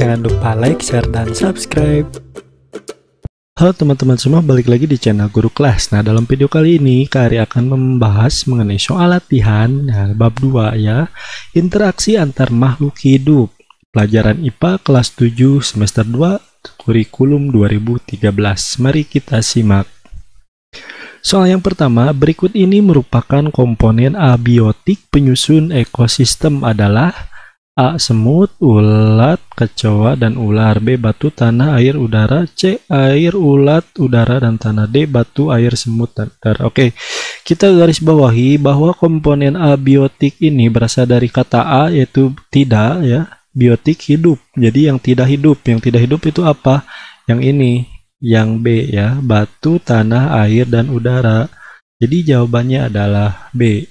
jangan lupa like, share, dan subscribe. Halo teman-teman semua, balik lagi di channel Guru Kelas. Nah, dalam video kali ini, Kak akan membahas mengenai soal latihan, nah, bab 2 ya, interaksi antar makhluk hidup. Pelajaran IPA kelas 7 semester 2, kurikulum 2013. Mari kita simak. Soal yang pertama, berikut ini merupakan komponen abiotik penyusun ekosistem adalah A. Semut, ulat, kecoa, dan ular B. Batu, tanah, air, udara C. Air, ulat, udara, dan tanah D. Batu, air, semut, dan udara Oke, kita garis bawahi bahwa komponen abiotik ini berasal dari kata A yaitu tidak ya biotik hidup. Jadi yang tidak hidup, yang tidak hidup itu apa? Yang ini, yang B ya, batu, tanah, air, dan udara. Jadi jawabannya adalah B.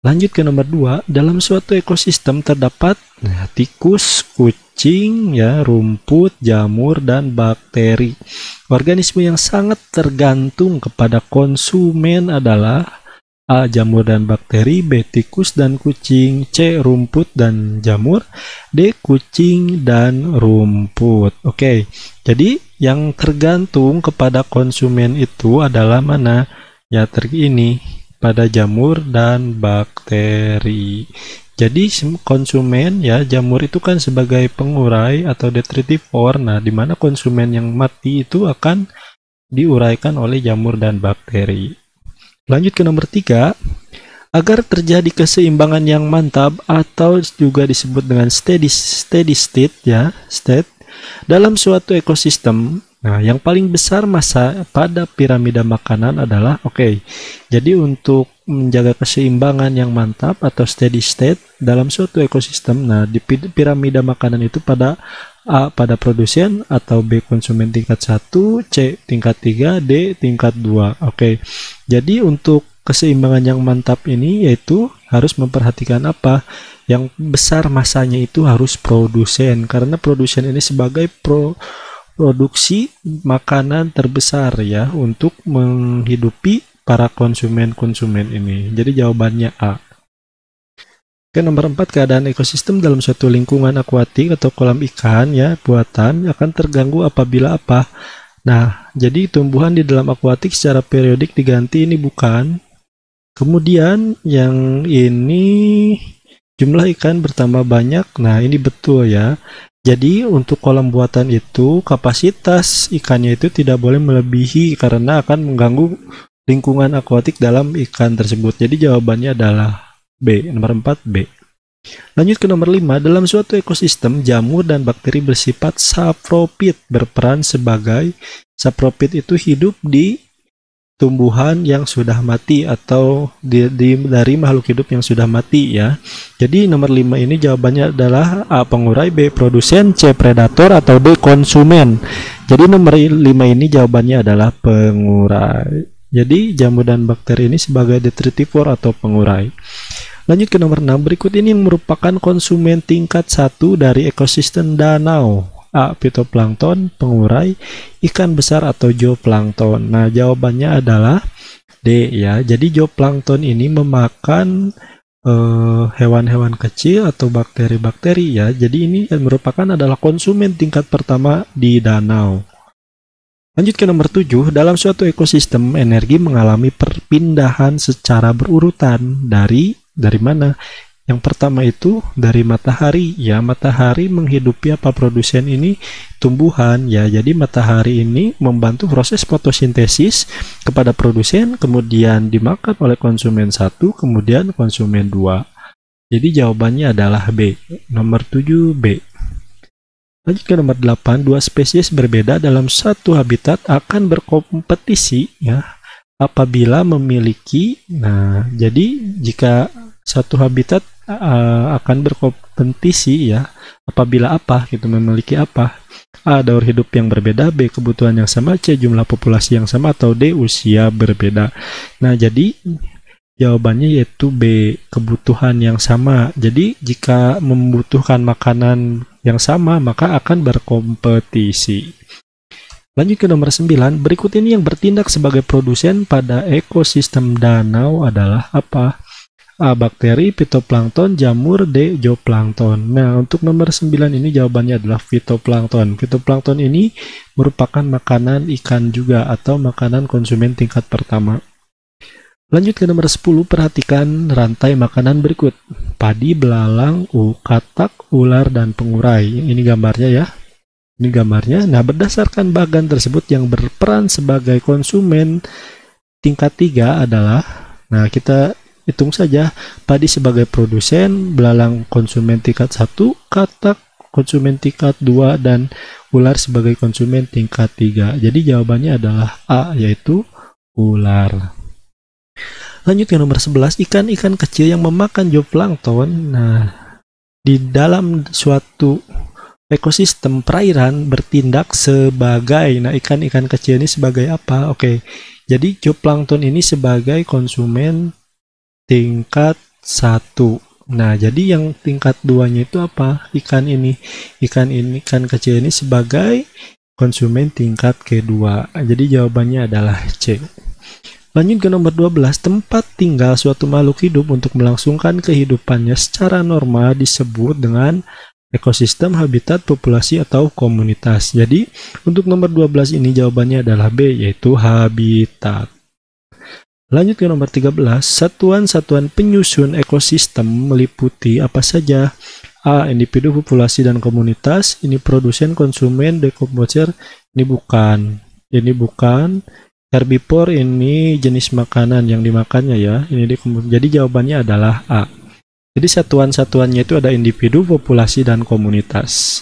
Lanjut ke nomor dua, dalam suatu ekosistem terdapat ya, tikus, kucing, ya, rumput, jamur, dan bakteri. Organisme yang sangat tergantung kepada konsumen adalah A. Jamur dan bakteri, B. Tikus dan kucing, C. Rumput dan jamur, D. Kucing dan rumput. Oke, okay. jadi yang tergantung kepada konsumen itu adalah mana? Ya, ter ini pada jamur dan bakteri. Jadi konsumen ya jamur itu kan sebagai pengurai atau detritivore. Nah, di mana konsumen yang mati itu akan diuraikan oleh jamur dan bakteri. Lanjut ke nomor tiga Agar terjadi keseimbangan yang mantap atau juga disebut dengan steady steady state ya, state dalam suatu ekosistem Nah, yang paling besar masa pada piramida makanan adalah oke. Okay, jadi untuk menjaga keseimbangan yang mantap atau steady state dalam suatu ekosistem, nah di piramida makanan itu pada A pada produsen atau B konsumen tingkat 1, C tingkat 3, D tingkat 2. Oke. Okay. Jadi untuk keseimbangan yang mantap ini yaitu harus memperhatikan apa? Yang besar masanya itu harus produsen karena produsen ini sebagai pro produksi makanan terbesar ya untuk menghidupi para konsumen-konsumen ini. Jadi jawabannya A. Oke, nomor 4 keadaan ekosistem dalam suatu lingkungan akuatik atau kolam ikan ya buatan akan terganggu apabila apa? Nah, jadi tumbuhan di dalam akuatik secara periodik diganti ini bukan. Kemudian yang ini jumlah ikan bertambah banyak. Nah, ini betul ya. Jadi untuk kolam buatan itu kapasitas ikannya itu tidak boleh melebihi karena akan mengganggu lingkungan akuatik dalam ikan tersebut. Jadi jawabannya adalah B, nomor 4 B. Lanjut ke nomor 5, dalam suatu ekosistem jamur dan bakteri bersifat saprofit berperan sebagai saprofit itu hidup di tumbuhan yang sudah mati atau di, di, dari makhluk hidup yang sudah mati ya. Jadi nomor 5 ini jawabannya adalah A pengurai, B produsen, C predator atau D konsumen. Jadi nomor 5 ini jawabannya adalah pengurai. Jadi jamur dan bakteri ini sebagai detritivor atau pengurai. Lanjut ke nomor 6 berikut ini merupakan konsumen tingkat satu dari ekosistem danau. A. Fitoplankton pengurai ikan besar atau zooplankton. Nah, jawabannya adalah D ya. Jadi zooplankton ini memakan eh, hewan-hewan uh, kecil atau bakteri-bakteri ya. Jadi ini merupakan adalah konsumen tingkat pertama di danau. Lanjut ke nomor 7, dalam suatu ekosistem energi mengalami perpindahan secara berurutan dari dari mana? Yang pertama itu dari matahari. Ya, matahari menghidupi apa produsen ini tumbuhan. Ya, jadi matahari ini membantu proses fotosintesis kepada produsen, kemudian dimakan oleh konsumen satu, kemudian konsumen dua. Jadi jawabannya adalah B. Nomor 7 B. Lanjut ke nomor 8, dua spesies berbeda dalam satu habitat akan berkompetisi ya apabila memiliki nah jadi jika satu habitat uh, akan berkompetisi ya apabila apa gitu memiliki apa A. Daur hidup yang berbeda B. Kebutuhan yang sama C. Jumlah populasi yang sama atau D. Usia berbeda Nah jadi jawabannya yaitu B. Kebutuhan yang sama Jadi jika membutuhkan makanan yang sama maka akan berkompetisi Lanjut ke nomor 9 Berikut ini yang bertindak sebagai produsen pada ekosistem danau adalah apa? Bakteri, fitoplankton, jamur, D. Zooplankton. Nah, untuk nomor 9 ini jawabannya adalah fitoplankton. Fitoplankton ini merupakan makanan ikan juga atau makanan konsumen tingkat pertama. Lanjut ke nomor 10, perhatikan rantai makanan berikut. Padi, belalang, u, katak, ular, dan pengurai. Ini gambarnya ya. Ini gambarnya. Nah, berdasarkan bagan tersebut yang berperan sebagai konsumen tingkat 3 adalah Nah, kita Hitung saja, padi sebagai produsen, belalang konsumen tingkat satu katak konsumen tingkat 2, dan ular sebagai konsumen tingkat 3. Jadi jawabannya adalah A, yaitu ular. Lanjut ke nomor 11, ikan-ikan kecil yang memakan zooplankton. Nah, di dalam suatu ekosistem perairan bertindak sebagai nah ikan-ikan kecil ini sebagai apa? Oke. Okay. Jadi zooplankton ini sebagai konsumen tingkat 1. Nah, jadi yang tingkat 2 nya itu apa? Ikan ini. Ikan ini, ikan kecil ini sebagai konsumen tingkat kedua. Jadi jawabannya adalah C. Lanjut ke nomor 12, tempat tinggal suatu makhluk hidup untuk melangsungkan kehidupannya secara normal disebut dengan ekosistem, habitat, populasi, atau komunitas. Jadi, untuk nomor 12 ini jawabannya adalah B, yaitu habitat. Lanjut ke nomor 13, satuan-satuan penyusun ekosistem meliputi apa saja? A. Individu, populasi, dan komunitas. Ini produsen, konsumen, dekomposer. Ini bukan. Ini bukan. Herbivore ini jenis makanan yang dimakannya ya. Ini Jadi jawabannya adalah A. Jadi satuan-satuannya itu ada individu, populasi, dan komunitas.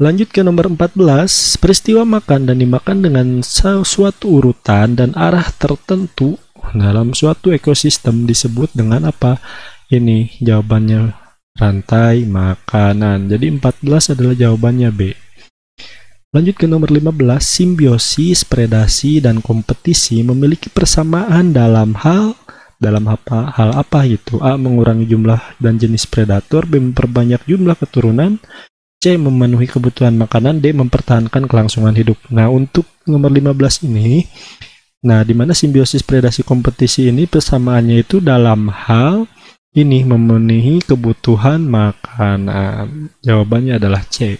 Lanjut ke nomor 14, peristiwa makan dan dimakan dengan suatu urutan dan arah tertentu dalam suatu ekosistem disebut dengan apa? Ini jawabannya rantai makanan. Jadi 14 adalah jawabannya B. Lanjut ke nomor 15, simbiosis, predasi, dan kompetisi memiliki persamaan dalam hal dalam apa, hal apa itu A. Mengurangi jumlah dan jenis predator, B. Memperbanyak jumlah keturunan, C. Memenuhi kebutuhan makanan. D. Mempertahankan kelangsungan hidup. Nah, untuk nomor 15 ini, nah, di mana simbiosis predasi kompetisi ini persamaannya itu dalam hal ini memenuhi kebutuhan makanan. Jawabannya adalah C.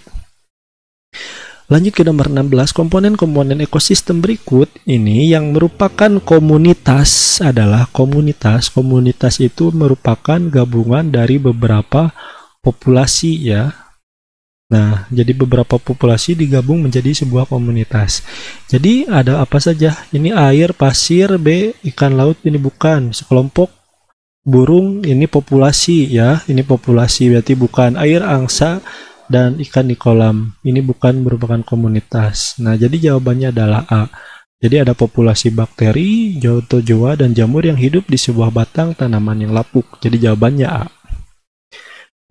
Lanjut ke nomor 16, komponen-komponen ekosistem berikut ini yang merupakan komunitas adalah komunitas. Komunitas itu merupakan gabungan dari beberapa populasi ya, Nah, jadi beberapa populasi digabung menjadi sebuah komunitas. Jadi ada apa saja? Ini air, pasir, B, ikan laut, ini bukan. Sekelompok burung, ini populasi ya. Ini populasi berarti bukan air, angsa, dan ikan di kolam. Ini bukan merupakan komunitas. Nah, jadi jawabannya adalah A. Jadi ada populasi bakteri, jauh jawa, dan jamur yang hidup di sebuah batang tanaman yang lapuk. Jadi jawabannya A.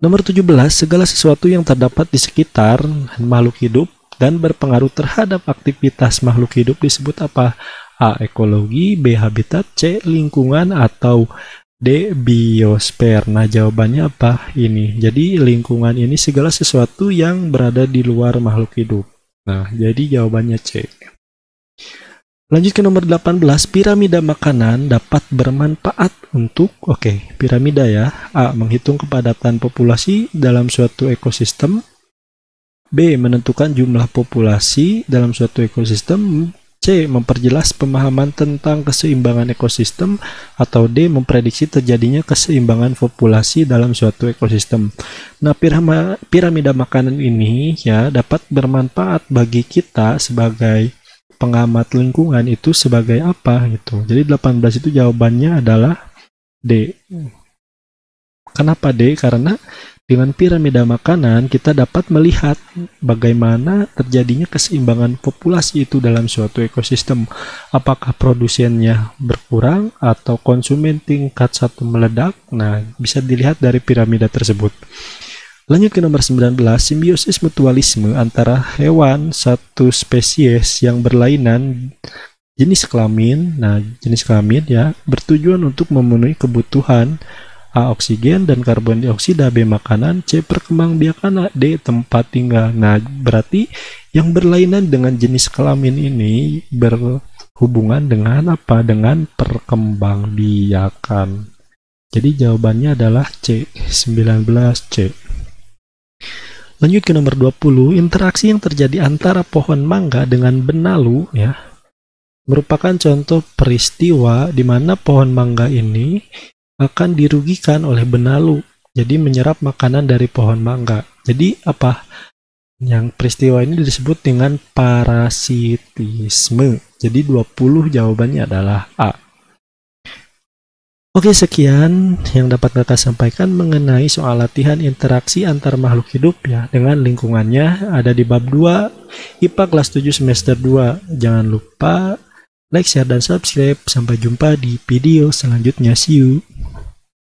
Nomor 17, segala sesuatu yang terdapat di sekitar makhluk hidup dan berpengaruh terhadap aktivitas makhluk hidup disebut apa? A. Ekologi, B. Habitat, C. Lingkungan, atau D. Biosfer. Nah, jawabannya apa? Ini. Jadi, lingkungan ini segala sesuatu yang berada di luar makhluk hidup. Nah, jadi jawabannya C. Lanjut ke nomor 18, piramida makanan dapat bermanfaat untuk, oke, okay, piramida ya. A. Menghitung kepadatan populasi dalam suatu ekosistem. B. Menentukan jumlah populasi dalam suatu ekosistem. C. Memperjelas pemahaman tentang keseimbangan ekosistem. Atau D. Memprediksi terjadinya keseimbangan populasi dalam suatu ekosistem. Nah, piramida, piramida makanan ini ya dapat bermanfaat bagi kita sebagai pengamat lingkungan itu sebagai apa gitu. Jadi 18 itu jawabannya adalah D. Kenapa D? Karena dengan piramida makanan kita dapat melihat bagaimana terjadinya keseimbangan populasi itu dalam suatu ekosistem. Apakah produsennya berkurang atau konsumen tingkat satu meledak? Nah, bisa dilihat dari piramida tersebut. Lanjut ke nomor 19, simbiosis mutualisme antara hewan satu spesies yang berlainan jenis kelamin. Nah, jenis kelamin ya bertujuan untuk memenuhi kebutuhan A. Oksigen dan karbon dioksida B. Makanan C. Perkembangbiakan D. Tempat tinggal Nah, berarti yang berlainan dengan jenis kelamin ini berhubungan dengan apa? Dengan perkembangbiakan. Jadi jawabannya adalah C, 19C. Lanjut ke nomor 20, interaksi yang terjadi antara pohon mangga dengan benalu ya merupakan contoh peristiwa di mana pohon mangga ini akan dirugikan oleh benalu. Jadi menyerap makanan dari pohon mangga. Jadi apa? Yang peristiwa ini disebut dengan parasitisme. Jadi 20 jawabannya adalah A. Oke, sekian yang dapat kakak sampaikan mengenai soal latihan interaksi antar makhluk hidup ya dengan lingkungannya ada di bab 2 IPA kelas 7 semester 2. Jangan lupa like, share, dan subscribe. Sampai jumpa di video selanjutnya. See you.